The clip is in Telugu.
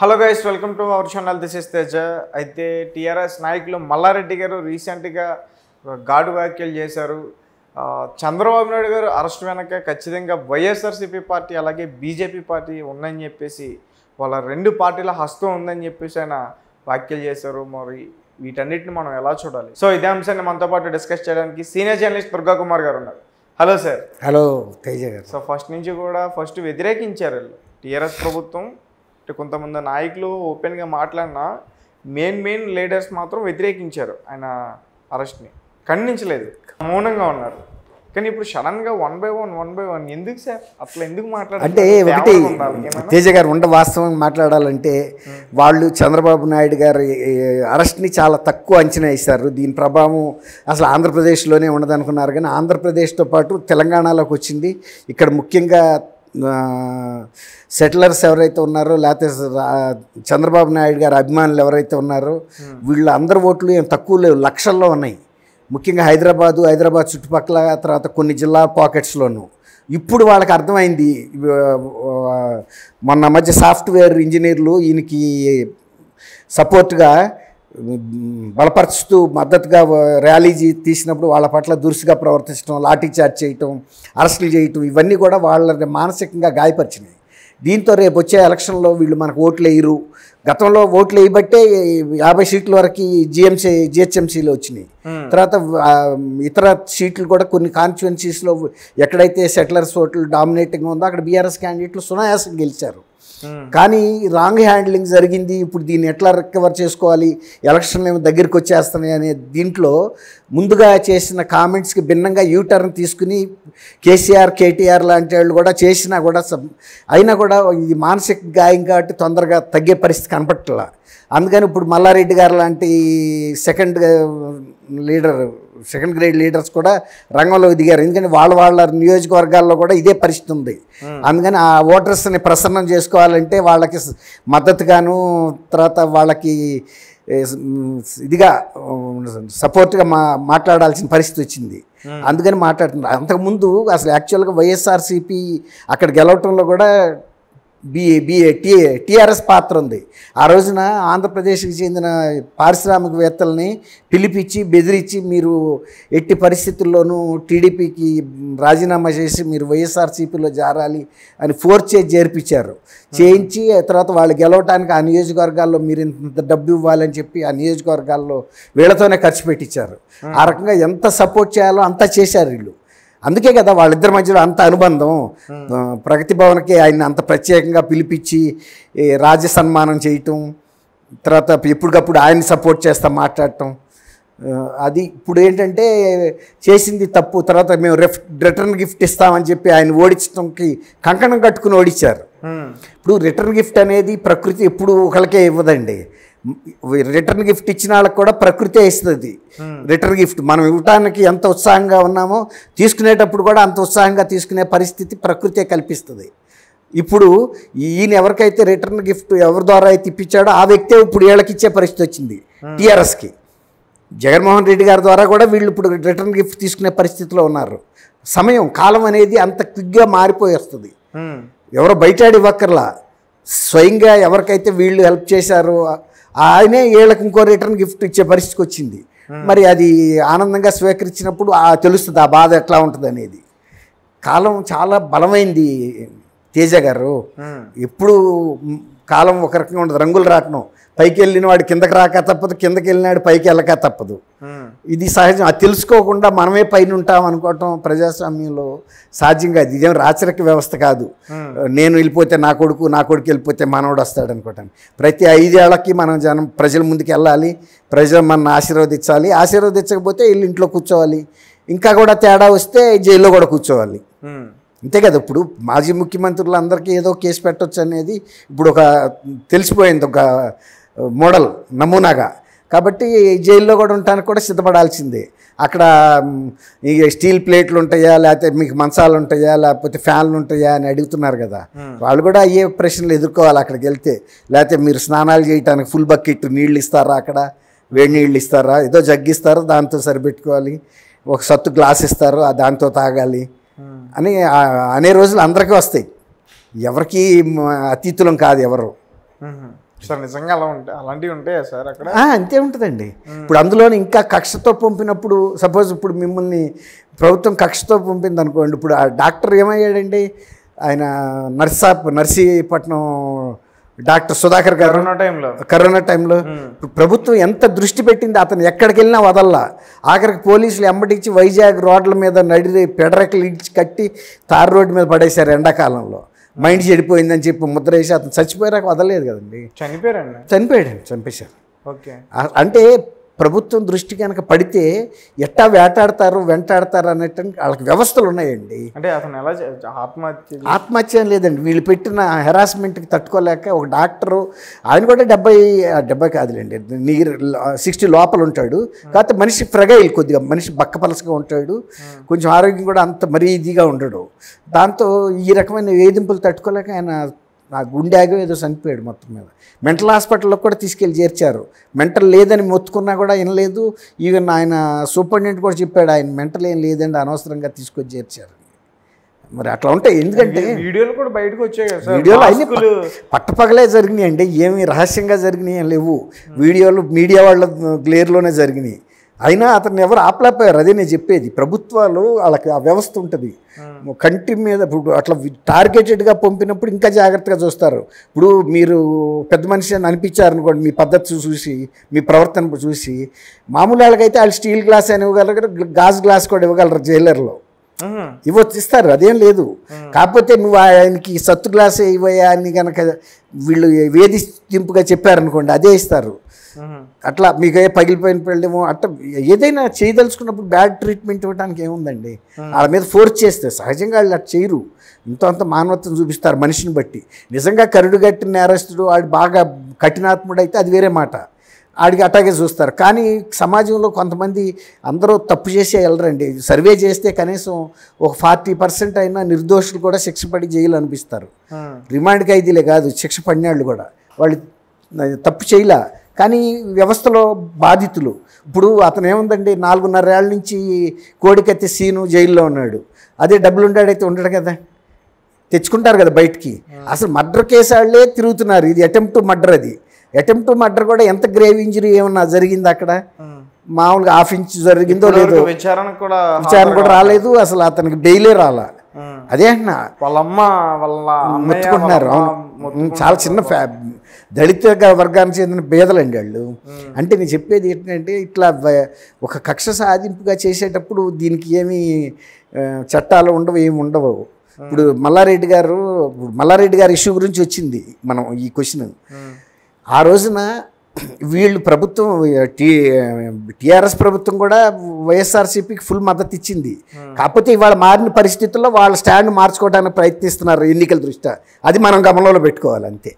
Hello guys welcome to our channel this is Teja అయితే టీఆర్ఎస్ నాయకులు మల్లారెడ్డి గారు రీసెంట్గా గాడు వ్యాఖ్యలు చేశారు చంద్రబాబు నాయుడు గారు అరెస్ట్ వెనక ఖచ్చితంగా వైఎస్ఆర్సీపీ పార్టీ అలాగే బీజేపీ పార్టీ ఉందని చెప్పేసి వాళ్ళ రెండు పార్టీల హస్తం ఉందని చెప్పేసి ఆయన వ్యాఖ్యలు చేశారు మరి వీటన్నిటిని మనం ఎలా చూడాలి సో ఇదే అంశాన్ని మనతో పాటు డిస్కస్ చేయడానికి సీనియర్ జర్నలిస్ట్ దుర్గా కుమార్ గారు ఉన్నారు హలో సార్ హలో తేజ గారు సో ఫస్ట్ నుంచి కూడా ఫస్ట్ వ్యతిరేకించారు టీఆర్ఎస్ ప్రభుత్వం అంటే కొంతమంది నాయకులు ఓపెన్గా మాట్లాడినా మెయిన్ మెయిన్ లీడర్స్ మాత్రం వ్యతిరేకించారు ఆయన అరెస్ట్ని ఖండించలేదు మౌనంగా ఉన్నారు కానీ ఇప్పుడు సడన్ గా one by one one by one ఎందుకు సార్ అట్లా ఎందుకు మాట్లాడే ఒకటి తేజ గారు ఉండ వాస్తవం మాట్లాడాలంటే వాళ్ళు చంద్రబాబు నాయుడు గారి అరెస్ట్ని చాలా తక్కువ అంచనా ఇస్తారు దీని ప్రభావం అసలు ఆంధ్రప్రదేశ్లోనే ఉండదనుకున్నారు కానీ ఆంధ్రప్రదేశ్తో పాటు తెలంగాణలోకి వచ్చింది ఇక్కడ ముఖ్యంగా సెటిలర్స్ ఎవరైతే ఉన్నారో లేకపోతే చంద్రబాబు నాయుడు గారు అభిమానులు ఎవరైతే ఉన్నారో వీళ్ళు అందరి ఓట్లు ఏం తక్కువ లేవు లక్షల్లో ఉన్నాయి ముఖ్యంగా హైదరాబాదు హైదరాబాద్ చుట్టుపక్కల తర్వాత కొన్ని జిల్లా పాకెట్స్లోనూ ఇప్పుడు వాళ్ళకి అర్థమైంది మొన్న మధ్య సాఫ్ట్వేర్ ఇంజనీర్లు ఈయనకి సపోర్ట్గా బలపరుస్తూ మద్దతుగా ర్యాలీ తీసినప్పుడు వాళ్ళ పట్ల దురుసుగా ప్రవర్తించడం లాఠీచార్జ్ చేయటం అరెస్టులు చేయటం ఇవన్నీ కూడా వాళ్ళని మానసికంగా గాయపరిచినాయి దీంతో రేపు వచ్చే ఎలక్షన్లో వీళ్ళు మనకు ఓట్లు వేయరు గతంలో ఓట్లు వేయబట్టే యాభై సీట్ల వరకు జిఎంసీ జిహెచ్ఎంసీలు వచ్చినాయి తర్వాత ఇతర సీట్లు కూడా కొన్ని కాన్స్టిట్యున్సీస్లో ఎక్కడైతే సెటిలర్స్ ఓట్లు డామినేటింగ్ ఉందో అక్కడ బీఆర్ఎస్ క్యాండిడేట్లు సునాయాసం గెలిచారు Hmm. కానీ రాంగ్ హ్యాండ్లింగ్ జరిగింది ఇప్పుడు దీన్ని ఎట్లా రికవర్ చేసుకోవాలి ఎలక్షన్లు ఏమో దగ్గరికి వచ్చేస్తున్నాయి అనే దీంట్లో ముందుగా చేసిన కామెంట్స్కి భిన్నంగా యూ టర్న్ తీసుకుని కేసీఆర్ కేటీఆర్ లాంటి వాళ్ళు కూడా చేసినా కూడా అయినా కూడా ఇది మానసిక గాయం కాబట్టి తొందరగా తగ్గే పరిస్థితి కనపట్టాల అందుకని ఇప్పుడు మల్లారెడ్డి గారు లాంటి second leader second grade leaders కూడా రంగంలోకి దిగారు ఎందుకంటే వాళ్ళ వాళ్ళ నియోజకవర్గాల్లో కూడా ఇదే పరిస్థితి ఉంది hmm. అందుకని ఆ ఓటర్స్ని ప్రసన్నం చేసుకోవాలంటే వాళ్ళకి మద్దతుగాను తర్వాత వాళ్ళకి ఇదిగా సపోర్ట్గా మా మాట్లాడాల్సిన పరిస్థితి వచ్చింది hmm. అందుకని మాట్లాడుతున్నారు అంతకుముందు అసలు యాక్చువల్గా వైఎస్ఆర్సీపీ అక్కడ గెలవటంలో కూడా బిఏ బిఏ టీ టీఆర్ఎస్ పాత్ర ఉంది ఆ రోజున ఆంధ్రప్రదేశ్కి చెందిన పారిశ్రామికవేత్తల్ని పిలిపించి బెదిరించి మీరు ఎట్టి పరిస్థితుల్లోనూ టీడీపీకి రాజీనామా చేసి మీరు వైఎస్ఆర్సీపీలో జారాలి అని ఫోర్స్ చేసి చేర్పించారు చేయించి తర్వాత వాళ్ళు గెలవటానికి ఆ నియోజకవర్గాల్లో మీరు ఇంత డబ్బు ఇవ్వాలని చెప్పి ఆ నియోజకవర్గాల్లో వీళ్ళతోనే ఖర్చు పెట్టించారు ఆ రకంగా ఎంత సపోర్ట్ చేయాలో అంతా చేశారు వీళ్ళు అందుకే కదా వాళ్ళిద్దరి మధ్యలో అంత అనుబంధం ప్రగతి భవన్కి ఆయన అంత ప్రత్యేకంగా పిలిపించి రాజ్య సన్మానం చేయటం తర్వాత ఎప్పటికప్పుడు ఆయన సపోర్ట్ చేస్తా మాట్లాడటం అది ఇప్పుడు ఏంటంటే చేసింది తప్పు తర్వాత మేము రిఫ్ రిటర్న్ గిఫ్ట్ ఇస్తామని చెప్పి ఆయన ఓడించడంకి కంకణం కట్టుకుని ఓడించారు ఇప్పుడు రిటర్న్ గిఫ్ట్ అనేది ప్రకృతి ఎప్పుడు ఒకరికే ఇవ్వదండి రిటర్న్ గిఫ్ట్ ఇచ్చిన వాళ్ళకి కూడా ప్రకృతే ఇస్తుంది hmm. రిటర్న్ గిఫ్ట్ మనం ఇవ్వటానికి ఎంత ఉత్సాహంగా ఉన్నామో తీసుకునేటప్పుడు కూడా అంత ఉత్సాహంగా తీసుకునే పరిస్థితి ప్రకృతే కల్పిస్తుంది ఇప్పుడు ఈయన ఎవరికైతే రిటర్న్ గిఫ్ట్ ఎవరి ద్వారా అయితే ఇప్పించాడో ఆ వ్యక్తే ఇప్పుడు ఏళ్ళకి ఇచ్చే పరిస్థితి వచ్చింది hmm. టీఆర్ఎస్కి జగన్మోహన్ రెడ్డి గారి ద్వారా కూడా వీళ్ళు ఇప్పుడు రిటర్న్ గిఫ్ట్ తీసుకునే పరిస్థితిలో ఉన్నారు సమయం కాలం అనేది అంత క్విక్గా మారిపోయేస్తుంది hmm. ఎవరో బయటాడి ఒక్కర్లా స్వయంగా ఎవరికైతే వీళ్ళు హెల్ప్ చేశారో ఆయనే వీళ్ళకి ఇంకో రిటర్న్ గిఫ్ట్ ఇచ్చే పరిస్థితికి వచ్చింది మరి అది ఆనందంగా స్వీకరించినప్పుడు తెలుస్తుంది ఆ బాధ ఎట్లా ఉంటుంది అనేది కాలం చాలా బలమైంది తేజ గారు ఎప్పుడు కాలం ఒక రకంగా ఉండదు రంగులు రాటం పైకి వెళ్ళిన వాడు కిందకి రాక తప్పదు కిందకి వెళ్ళినాడు పైకి వెళ్ళక తప్పదు hmm. ఇది సహజం అది తెలుసుకోకుండా మనమే పైన ఉంటాం అనుకోవటం ప్రజాస్వామ్యంలో సాధ్యం కాదు ఇదేం రాచరిక వ్యవస్థ కాదు hmm. నేను వెళ్ళిపోతే నా కొడుకు నా కొడుకు వెళ్ళిపోతే మనవాడు వస్తాడు అనుకోవటం ప్రతి ఐదేళ్లకి మనం జనం ప్రజల ముందుకు వెళ్ళాలి ప్రజలు మన ఆశీర్వదించాలి ఆశీర్వదించకపోతే వెళ్ళి ఇంట్లో కూర్చోవాలి ఇంకా కూడా తేడా వస్తే జైల్లో కూడా కూర్చోవాలి hmm. అంతే కదా ఇప్పుడు మాజీ ముఖ్యమంత్రులందరికీ ఏదో కేసు పెట్టవచ్చు అనేది ఇప్పుడు ఒక తెలిసిపోయింది ఒక మోడల్ నమూనాగా కాబట్టి జైల్లో కూడా ఉండటానికి కూడా సిద్ధపడాల్సిందే అక్కడ ఈ స్టీల్ ప్లేట్లు ఉంటాయా లేకపోతే మీకు మంచాలు ఉంటాయా లేకపోతే ఫ్యాన్లు ఉంటాయా అని అడుగుతున్నారు కదా వాళ్ళు కూడా అయ్యే ప్రశ్నలు ఎదుర్కోవాలి అక్కడికి వెళ్తే లేకపోతే మీరు స్నానాలు చేయడానికి ఫుల్ బకెట్ నీళ్ళు ఇస్తారా అక్కడ వేడి నీళ్ళు ఇస్తారా ఏదో జగ్గిస్తారు దాంతో సరిపెట్టుకోవాలి ఒక సత్తు గ్లాస్ ఇస్తారు దాంతో తాగాలి అని అనే రోజులు అందరికీ వస్తాయి ఎవరికి అతీతులం కాదు ఎవరు సార్ నిజంగా అలా ఉంటాయి అలాంటివి ఉంటాయా సార్ అక్కడ అంతే ఉంటుందండి ఇప్పుడు అందులోనే ఇంకా కక్షతో పంపినప్పుడు సపోజ్ ఇప్పుడు మిమ్మల్ని ప్రభుత్వం కక్షతో పంపింది అనుకోండి ఇప్పుడు ఆ డాక్టర్ ఏమయ్యాడండి ఆయన నర్సా నర్సీపట్నం డాక్టర్ సుధాకర్ గారు కరోనా టైంలో కరోనా టైంలో ప్రభుత్వం ఎంత దృష్టి పెట్టింది అతను ఎక్కడికి వెళ్ళినా వదల్లా ఆఖరికి పోలీసులు ఎంబటించి వైజాగ్ రోడ్ల మీద నడి పెడరకలు ఇచ్చి కట్టి తార్ రోడ్డు మీద పడేశారు ఎండాకాలంలో మైండ్ చెడిపోయిందని చెప్పి ముద్ర వేసి అతను చచ్చిపోయాక వదలలేదు కదండి చనిపోయారండి చనిపోయాడు చనిపోయారు ఓకే అంటే ప్రభుత్వం దృష్టి కనుక పడితే ఎట్టా వేటాడతారు వెంటాడతారు అనేట వాళ్ళకి వ్యవస్థలు ఉన్నాయండి అంటే అతను ఎలా ఆత్మహత్య ఆత్మహత్య లేదండి వీళ్ళు పెట్టిన హెరాస్మెంట్కి తట్టుకోలేక ఒక డాక్టరు ఆయన కూడా డెబ్బై డెబ్బై కాదులేండి నీరు సిక్స్టీ లోపల ఉంటాడు కాకపోతే మనిషి ఫ్రగైల్ కొద్దిగా మనిషి బక్కపలసగా ఉంటాడు కొంచెం ఆరోగ్యం కూడా అంత మరీ ఇదిగా ఉండడు దాంతో ఈ రకమైన వేధింపులు తట్టుకోలేక ఆయన నా గుండె ఏదో చనిపోయాడు మొత్తం మీద మెంటల్ హాస్పిటల్లో కూడా తీసుకెళ్ళి చేర్చారు మెంటల్ లేదని మొత్తుకున్నా కూడా వినలేదు ఈవెన్ ఆయన సూపరింటెండెంట్ కూడా చెప్పాడు ఆయన మెంటల్ ఏం లేదండి అనవసరంగా తీసుకొచ్చి చేర్చారు మరి అట్లా ఉంటాయి ఎందుకంటే వీడియోలు కూడా బయటకు వచ్చాయి వీడియోలు అన్ని పట్టపగలే జరిగినాయి అండి ఏమి రహస్యంగా జరిగినాయి లేవు వీడియోలు మీడియా వాళ్ళ గ్లేర్లోనే జరిగినాయి అయినా అతన్ని ఎవరు ఆపలేకపోయారు అదే నేను చెప్పేది ప్రభుత్వాలు వాళ్ళకి ఆ వ్యవస్థ ఉంటుంది కంటి మీద ఇప్పుడు అట్లా టార్గెటెడ్గా పంపినప్పుడు ఇంకా జాగ్రత్తగా చూస్తారు ఇప్పుడు మీరు పెద్ద మనిషి అని అనిపించారనుకోండి మీ పద్ధతి చూసి మీ ప్రవర్తన చూసి మామూలు వాళ్ళకైతే వాళ్ళు స్టీల్ గ్లాస్ అని ఇవ్వగలరు గాజు గ్లాస్ కూడా ఇవ్వగలరు జైలర్లో ఇవ్వచ్చు ఇస్తారు అదేం లేదు కాకపోతే నువ్వు ఆయనకి సత్తు గ్లాసే ఇవ్వయా అని కనుక వీళ్ళు వేధింపుగా చెప్పారనుకోండి అదే ఇస్తారు అట్లా మీకు ఏ పగిలిపోయిన పెళ్ళేమో అట్లా ఏదైనా చేయదలుచుకున్నప్పుడు బ్యాడ్ ట్రీట్మెంట్ ఇవ్వడానికి ఏముందండి వాళ్ళ మీద ఫోర్స్ చేస్తే సహజంగా వాళ్ళు అట్లా చేయరు ఇంత అంత మానవత్వం చూపిస్తారు మనిషిని బట్టి నిజంగా కరుడు కట్టిన నేరస్తుడు వాడు బాగా కఠినాత్ముడు అయితే అది వేరే మాట ఆడికి అట్టాగే చూస్తారు కానీ సమాజంలో కొంతమంది అందరూ తప్పు చేసే వెళ్ళరండి సర్వే చేస్తే కనీసం ఒక ఫార్టీ పర్సెంట్ అయినా నిర్దోషులు కూడా శిక్ష పడి జైలు అనిపిస్తారు రిమాండ్ ఖైదీలే కాదు శిక్ష పడినాళ్ళు కూడా వాళ్ళు తప్పు చేయలే కానీ వ్యవస్థలో బాధితులు ఇప్పుడు అతను ఏముందండి ఏళ్ళ నుంచి కోడికెత్తి సీను జైల్లో ఉన్నాడు అదే డబ్బులు ఉండాడైతే ఉండడు కదా తెచ్చుకుంటారు కదా బయటికి అసలు మర్డర్ కేసు వాళ్ళే తిరుగుతున్నారు ఇది అటెంప్ట్ మర్డర్ అది అటెంప్ట్ మర్డర్ కూడా ఎంత గ్రేవ్ ఇంజరీ ఏమన్నా జరిగింది అక్కడ మామూలుగా హాఫ్ ఇంచ్ జరిగిందో లేదో విచారణ కూడా విచారణ కూడా రాలేదు అసలు అతనికి బెయిలే రాలా అదే అంటున్నా వాళ్ళమ్మ వాళ్ళ మెచ్చుకుంటున్నారు చాలా చిన్న ఫ్యా దళిత వర్గానికి చెందిన అండి వాళ్ళు అంటే నేను చెప్పేది ఏంటంటే ఇట్లా ఒక కక్ష సాధింపుగా చేసేటప్పుడు దీనికి ఏమీ చట్టాలు ఉండవు ఏమి ఉండవు ఇప్పుడు మల్లారెడ్డి గారు మల్లారెడ్డి గారి ఇష్యూ గురించి వచ్చింది మనం ఈ క్వశ్చన్ ఆ రోజున వీళ్ళు ప్రభుత్వం టీ టీఆర్ఎస్ ప్రభుత్వం కూడా వైఎస్ఆర్సీపీకి ఫుల్ మద్దతు ఇచ్చింది hmm. కాకపోతే ఇవాళ మారిన పరిస్థితుల్లో వాళ్ళ స్టాండ్ మార్చుకోవడానికి ప్రయత్నిస్తున్నారు ఎన్నికల దృష్ట్యా అది మనం గమనంలో పెట్టుకోవాలి అంతే